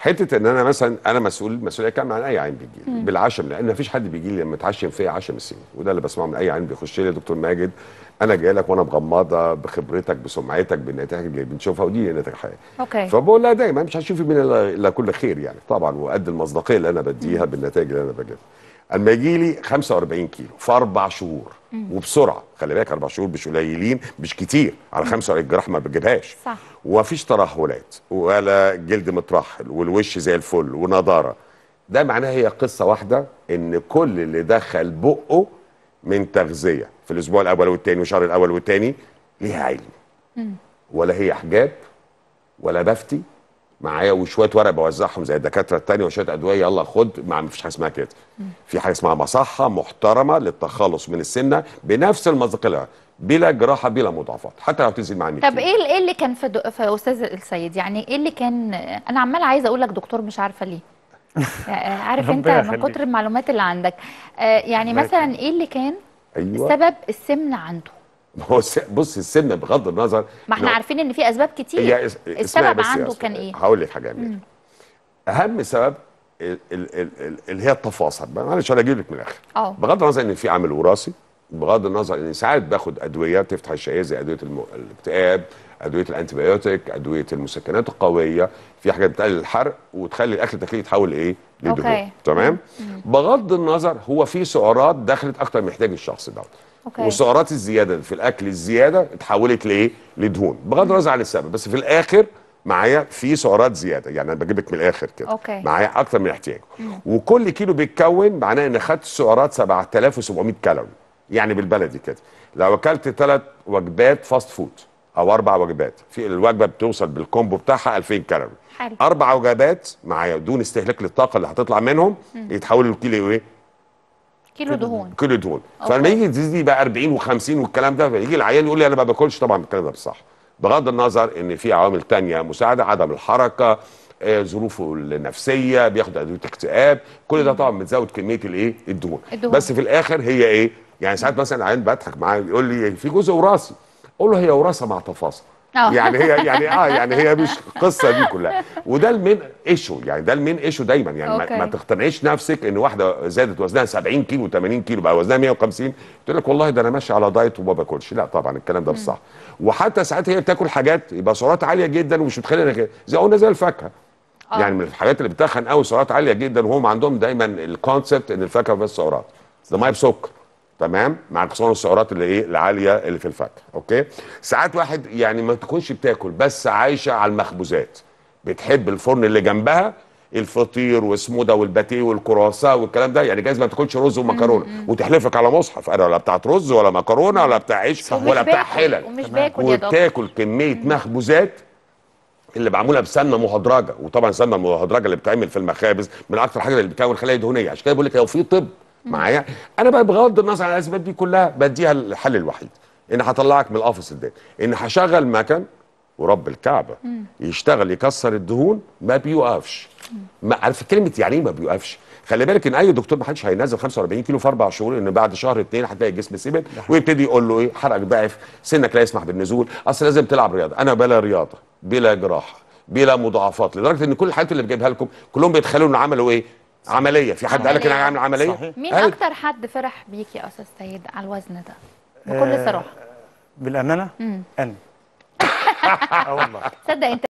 حته ان انا مثلا انا مسؤول مسؤوليه كامله عن اي عين بيجي لي بالعشم لان مفيش حد بيجي لي لما فيا عشم السنين وده اللي بسمعه من اي عين بيخش لي دكتور ماجد انا جاي لك وانا مغمضه بخبرتك بسمعتك بالنتائج اللي بنشوفها ودي نتائج الحياه اوكي. فبقول لها دايما مش هتشوفي من الا كل خير يعني طبعا وقد المصداقيه اللي انا بديها بالنتائج اللي انا بجيبها. اما يجي لي 45 كيلو في اربع شهور وبسرعه خلي بالك اربع شهور مش قليلين مش كتير على 45 جراح ما بتجيبهاش صح ومفيش ترهلات ولا جلد مترحل والوش زي الفل ونضاره ده معناه هي قصه واحده ان كل اللي دخل بقه من تغذيه في الاسبوع الاول والثاني والشهر الاول والثاني ليها علم ولا هي حجاب ولا بفتي معايا وشويه ورق بوزعهم زي الدكاتره الثانيه وشويه ادويه يلا خد ما فيش حاجه اسمها كده في حاجه اسمها مصحه محترمه للتخلص من السمنه بنفس المذاقله بلا جراحه بلا مضاعفات حتى لو تنزل مع طب ايه ايه اللي كان في, دو... في استاذ السيد يعني ايه اللي كان انا عمال عايزه اقول لك دكتور مش عارفه ليه يعني عارف انت من كتر المعلومات اللي عندك آه يعني مثلا ايه اللي كان أيوة. سبب السمنه عنده هو بص السن بغض النظر ما احنا عارفين ان في اسباب كتير اس... السبب عنده كان ايه؟ هقول لك حاجه مم. اهم سبب اللي هي التفاصيل معلش انا اجيب لك من الاخر آه. بغض النظر ان في عامل وراثي بغض النظر ان ساعات باخد ادويه تفتح الشهيه زي ادويه الاكتئاب ادويه الانتيبيوتيك ادويه المسكنات القويه في حاجات بتقلل الحرق وتخلي الاكل التكليفي يتحول ايه لدهون تمام بغض النظر هو في سعرات دخلت اكتر من احتياج الشخص دوت والسعرات الزياده في الاكل الزياده اتحولت لايه لدهون بغض النظر عن السبب بس في الاخر معايا في سعرات زياده يعني انا بجيبك من الاخر كده أوكي. معايا اكتر من احتياجه وكل كيلو بيتكون معناه ان خدت سعرات 7700 كالوري يعني بالبلدي كده لو اكلت ثلاث وجبات فاست فود او اربع وجبات في الوجبه بتوصل بالكومبو بتاعها 2000 كالوري حلو. اربع وجبات مع دون استهلاك للطاقه اللي هتطلع منهم يتحولوا لكيلو ايه كيلو دهون كيلو دهون فلما يجي تزيد بقى 40 و50 والكلام ده فيجي العيان يقول لي انا ما باكلش طبعا الكلام ده مش صح بغض النظر ان في عوامل تانية مساعده عدم الحركه آه، ظروفه النفسيه بياخد ادويه اكتئاب كل ده طبعا بتزود كميه الايه الدهون. الدهون بس في الاخر هي ايه يعني ساعات مثلا العيان بضحك معاه يقول لي في جزء وراثي اقول له هي ورثه مع تفاصيل آه. يعني هي يعني اه يعني هي مش القصه دي كلها وده المين ايشو يعني ده المين ايشو دايما يعني أوكي. ما تقتنعيش نفسك ان واحده زادت وزنها 70 كيلو 80 كيلو بقى وزنها 150 تقول لك والله ده انا ماشي على دايت وما باكلش لا طبعا الكلام ده مش صح وحتى ساعات هي بتاكل حاجات يبقى سعرات عاليه جدا ومش متخيله زي قلنا زي الفاكهه آه. يعني من الحاجات اللي بتخن قوي سعرات عاليه جدا وهم عندهم دايما الكونسبت ان الفاكهه بس سعرات ده ما بسكر تمام مع خصوصا السعرات اللي ايه العاليه اللي في الفاكهه اوكي ساعات واحد يعني ما تكونش بتاكل بس عايشه على المخبوزات بتحب الفرن اللي جنبها الفطير وسموده والباتيه والكراسه والكلام ده يعني جايز ما تاكلش رز ومكرونه وتحلفك على مصحف انا ولا بتاعت رز ولا مكرونه ولا بتاع عيش ولا بتاع حلل ومش باكل وبتاكل كميه مخبوزات اللي معموله بسمنه مهدرجه وطبعا السمنه المهدرجه اللي بتعمل في المخابز من اكتر حاجه اللي بتكون خلايا دهنيه عشان كده بقول لك لو في طب معايا انا بقى بغض النظر عن الاسباب دي كلها بديها الحل الوحيد ان هطلعك من القفص ده ان هشغل مكن ورب الكعبه مم. يشتغل يكسر الدهون ما بيوقفش ما عارف كلمه يعني ايه ما بيوقفش خلي بالك ان اي دكتور ما حدش هينزل 45 كيلو في اربع شهور ان بعد شهر اثنين هتلاقي الجسم سمن ويبتدي يقول له ايه حرقك ضعف سنك لا يسمح بالنزول اصل لازم تلعب رياضه انا بلا رياضه بلا جراحه بلا مضاعفات لدرجه ان كل الحالات اللي بجيبها لكم كلهم بيتخيلوا انه عملوا ايه عمليه في حد قال لك انا هعمل عمليه صحيح. مين اكتر حد فرح بيك يا استاذ سيد على الوزن ده بكل آه، صراحه بالامانه انا اه والله صدق انت